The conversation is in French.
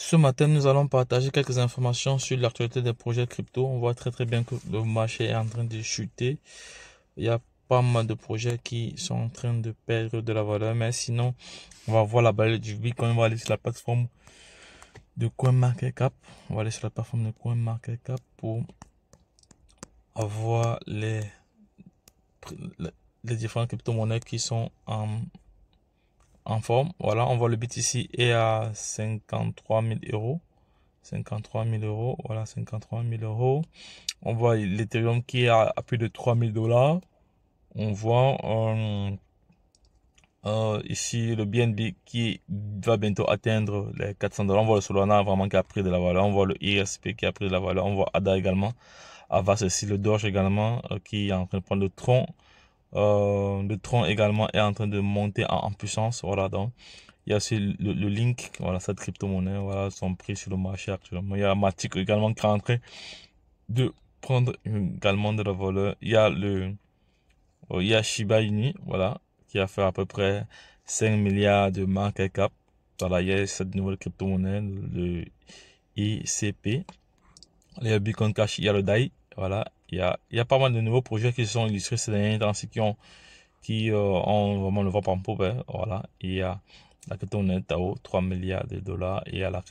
Ce matin, nous allons partager quelques informations sur l'actualité des projets crypto. On voit très très bien que le marché est en train de chuter. Il y a pas mal de projets qui sont en train de perdre de la valeur. Mais sinon, on va voir la balle du Bitcoin. On va aller sur la plateforme de CoinMarketCap. On va aller sur la plateforme de CoinMarketCap pour avoir les, les crypto-monnaies qui sont en en forme. Voilà, on voit le BTC est à 53 000 euros. 53 000 euros, voilà 53 000 euros. On voit l'Ethereum qui est à, plus de 3000 dollars. On voit euh, euh, ici le BNB qui va bientôt atteindre les 400 dollars. On voit le Solana vraiment qui a pris de la valeur. On voit le ISP qui a pris de la valeur. On voit ADA également. Avas aussi, le Doge également euh, qui est en train de prendre le tronc euh, le tronc également est en train de monter en, puissance. Voilà, donc il y a aussi le, le Link, voilà, cette crypto-monnaie, voilà, son prix sur le marché actuellement. Il y a Matic également qui est en train de prendre également de la valeur. Il y a le oh, il y a Shiba Inu, voilà, qui a fait à peu près 5 milliards de market cap. Voilà, il y a cette nouvelle crypto-monnaie, le ICP. Il y a Bitcoin Cash, il y a le DAI, voilà, il y a, y a pas mal de nouveaux projets qui se sont illustrés ces derniers temps, qui ont, qui euh, ont vraiment le vent en poupe. Hein, voilà. Il y a la crypto-monnaie Tao, 3 milliards de dollars, et à la